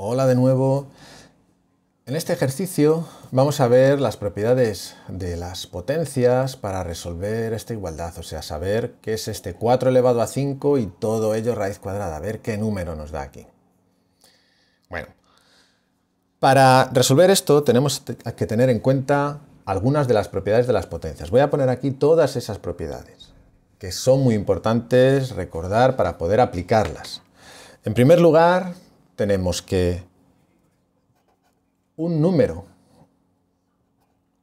Hola de nuevo. En este ejercicio vamos a ver las propiedades de las potencias para resolver esta igualdad, o sea, saber qué es este 4 elevado a 5 y todo ello raíz cuadrada, a ver qué número nos da aquí. Bueno, para resolver esto tenemos que tener en cuenta algunas de las propiedades de las potencias. Voy a poner aquí todas esas propiedades, que son muy importantes recordar para poder aplicarlas. En primer lugar, tenemos que un número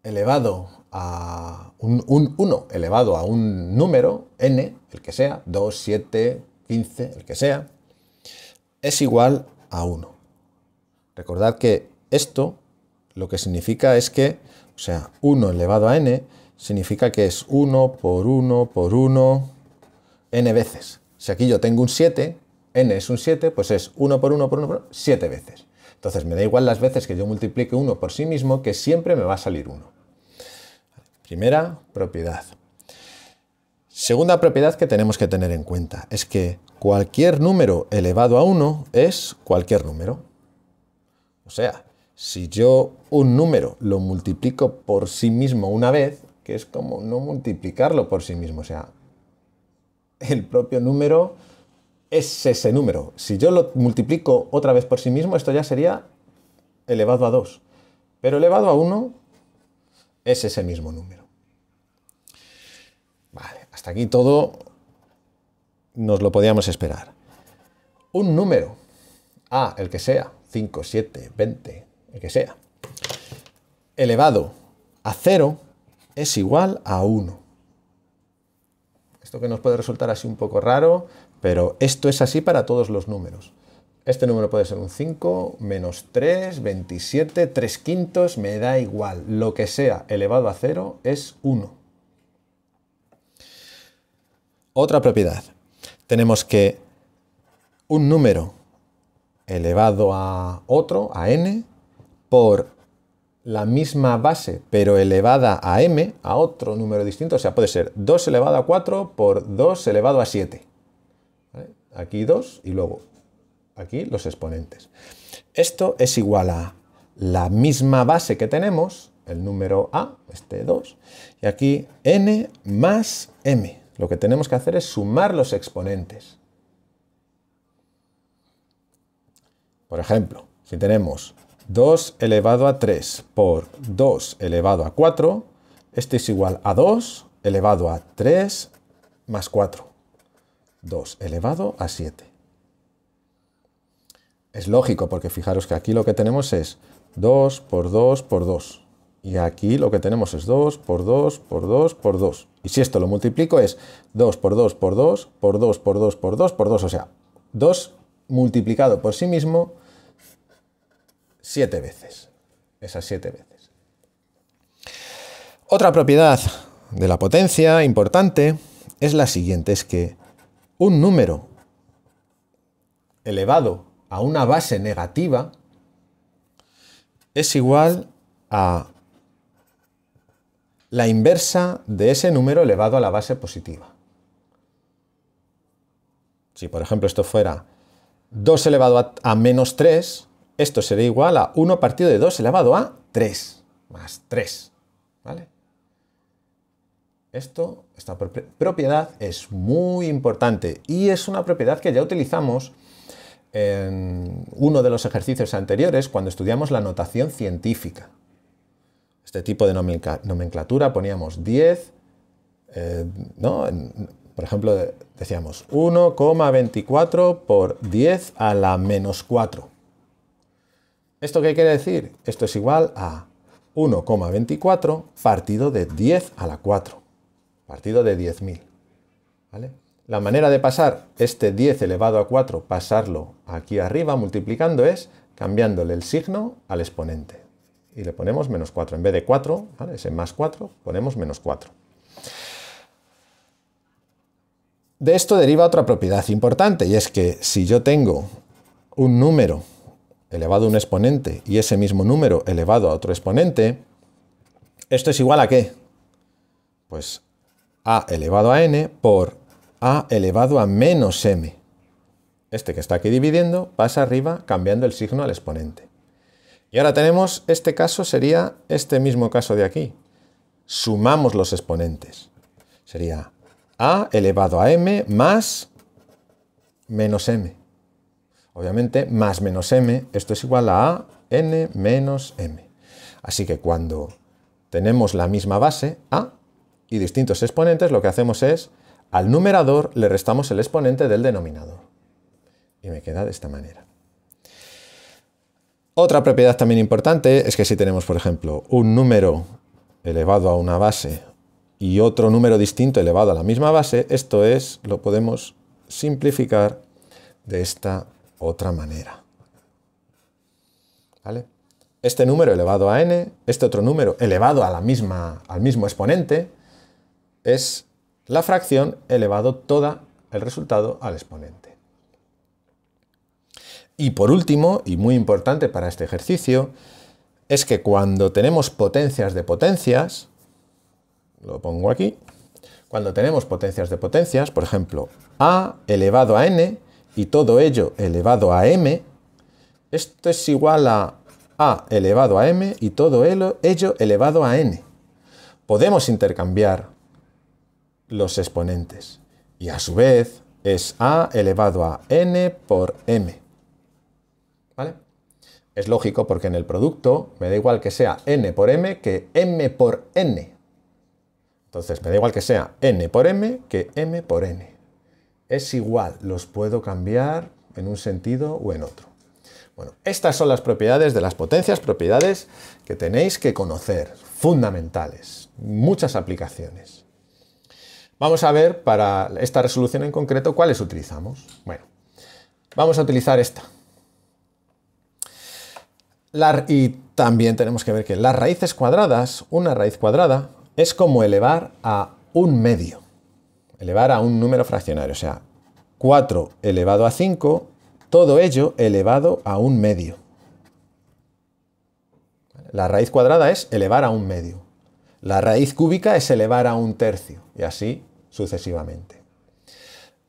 elevado a un 1 elevado a un número, n, el que sea, 2, 7, 15, el que sea, es igual a 1. Recordad que esto lo que significa es que, o sea, 1 elevado a n significa que es 1 por 1 por 1 n veces. Si aquí yo tengo un 7, n es un 7, pues es 1 por 1 por 1 por 7 veces. Entonces me da igual las veces que yo multiplique 1 por sí mismo, que siempre me va a salir 1. Primera propiedad. Segunda propiedad que tenemos que tener en cuenta es que cualquier número elevado a 1 es cualquier número. O sea, si yo un número lo multiplico por sí mismo una vez, que es como no multiplicarlo por sí mismo, o sea, el propio número es ese número. Si yo lo multiplico otra vez por sí mismo, esto ya sería elevado a 2. Pero elevado a 1 es ese mismo número. Vale, hasta aquí todo nos lo podíamos esperar. Un número, A, el que sea, 5, 7, 20, el que sea, elevado a 0 es igual a 1. Esto que nos puede resultar así un poco raro, pero esto es así para todos los números. Este número puede ser un 5, menos 3, 27, 3 quintos, me da igual. Lo que sea elevado a 0 es 1. Otra propiedad. Tenemos que un número elevado a otro, a n, por la misma base, pero elevada a m, a otro número distinto. O sea, puede ser 2 elevado a 4 por 2 elevado a 7 aquí 2 y luego aquí los exponentes. Esto es igual a la misma base que tenemos, el número A, este 2, y aquí n más m. Lo que tenemos que hacer es sumar los exponentes. Por ejemplo, si tenemos 2 elevado a 3 por 2 elevado a 4, este es igual a 2 elevado a 3 más 4. 2 elevado a 7. Es lógico, porque fijaros que aquí lo que tenemos es 2 por 2 por 2. Y aquí lo que tenemos es 2 por 2 por 2 por 2. Y si esto lo multiplico es 2 por 2 por 2 por 2 por 2 por 2 por 2. O sea, 2 multiplicado por sí mismo 7 veces. Esas 7 veces. Otra propiedad de la potencia importante es la siguiente, es que un número elevado a una base negativa es igual a la inversa de ese número elevado a la base positiva. Si por ejemplo esto fuera 2 elevado a, menos 3, esto sería igual a 1 partido de 2 elevado a 3, más 3. ¿vale? Esto, esta propiedad es muy importante y es una propiedad que ya utilizamos en uno de los ejercicios anteriores cuando estudiamos la notación científica. Este tipo de nomenclatura poníamos 10, eh, por ejemplo, decíamos 1,24 por 10 a la menos 4. ¿Esto qué quiere decir? Esto es igual a 1,24 partido de 10 a la 4 partido de 10.000. La manera de pasar este 10 elevado a 4, pasarlo aquí arriba multiplicando es cambiándole el signo al exponente. Y le ponemos menos 4. En vez de 4, ese más 4, ponemos menos 4. De esto deriva otra propiedad importante, y es que si yo tengo un número elevado a un exponente y ese mismo número elevado a otro exponente, ¿esto es igual a qué? Pues a elevado a n por a elevado a menos m. Este que está aquí dividiendo pasa arriba cambiando el signo al exponente. Y ahora tenemos, este caso sería este mismo caso de aquí. Sumamos los exponentes. Sería a elevado a m más menos m. Obviamente, más menos m, esto es igual a a n menos m. Así que cuando tenemos la misma base, a, y distintos exponentes, lo que hacemos es, al numerador le restamos el exponente del denominador. Y me queda de esta manera. Otra propiedad también importante es que si tenemos, por ejemplo, un número elevado a una base y otro número distinto elevado a la misma base, esto es, lo podemos simplificar de esta otra manera. Este número elevado a n, este otro número elevado a la misma, al mismo exponente, es la fracción elevado toda el resultado al exponente. Y por último, y muy importante para este ejercicio, es que cuando tenemos potencias de potencias, lo pongo aquí, cuando tenemos potencias de potencias, por ejemplo, a elevado a n y todo ello elevado a m, esto es igual a a elevado a m y todo ello elevado a n. Podemos intercambiar los exponentes. Y a su vez es a elevado a n por m. ¿Vale? Es lógico porque en el producto me da igual que sea n por m que m por n. Entonces me da igual que sea n por m que m por n. Es igual, los puedo cambiar en un sentido o en otro. Bueno, estas son las propiedades de las potencias, propiedades que tenéis que conocer, fundamentales, muchas aplicaciones. Vamos a ver para esta resolución en concreto cuáles utilizamos. Bueno, vamos a utilizar esta. y también tenemos que ver que las raíces cuadradas, una raíz cuadrada, es como elevar a un medio, elevar a un número fraccionario, o sea, 4 elevado a 5, todo ello elevado a un medio. La raíz cuadrada es elevar a un medio. La raíz cúbica es elevar a un tercio y así sucesivamente.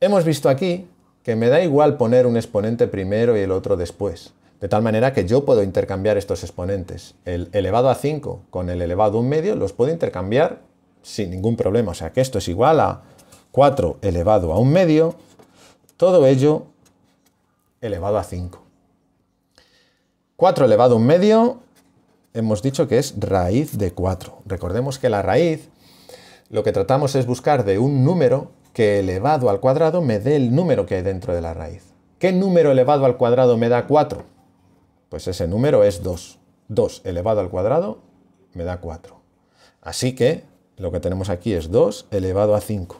Hemos visto aquí que me da igual poner un exponente primero y el otro después, de tal manera que yo puedo intercambiar estos exponentes. El elevado a 5 con el elevado a un medio los puedo intercambiar sin ningún problema. O sea que esto es igual a 4 elevado a un medio, todo ello elevado a 5. 4 elevado a un medio hemos dicho que es raíz de 4. Recordemos que la raíz lo que tratamos es buscar de un número que elevado al cuadrado me dé el número que hay dentro de la raíz. ¿Qué número elevado al cuadrado me da 4? Pues ese número es 2. 2 elevado al cuadrado me da 4. Así que lo que tenemos aquí es 2 elevado a 5.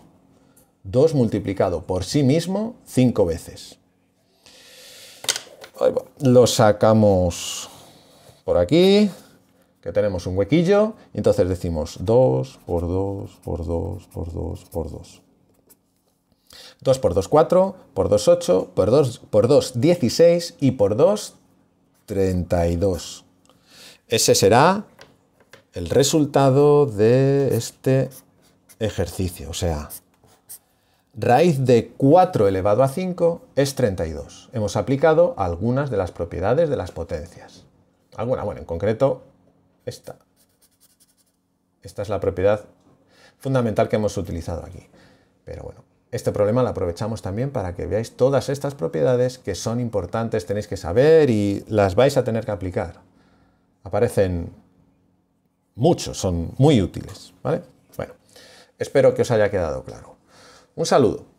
2 multiplicado por sí mismo 5 veces. Lo sacamos por aquí tenemos un huequillo, y entonces decimos 2 por 2 por 2 por 2 por 2. 2 por 2, 4, por 2, 8, por 2, por 2, 16 y por 2, 32. Ese será el resultado de este ejercicio, o sea, raíz de 4 elevado a 5 es 32. Hemos aplicado algunas de las propiedades de las potencias. Algunas, bueno, en concreto esta. Esta es la propiedad fundamental que hemos utilizado aquí. Pero bueno, este problema lo aprovechamos también para que veáis todas estas propiedades que son importantes, tenéis que saber y las vais a tener que aplicar. Aparecen muchos, son muy útiles, ¿vale? Bueno, espero que os haya quedado claro. Un saludo.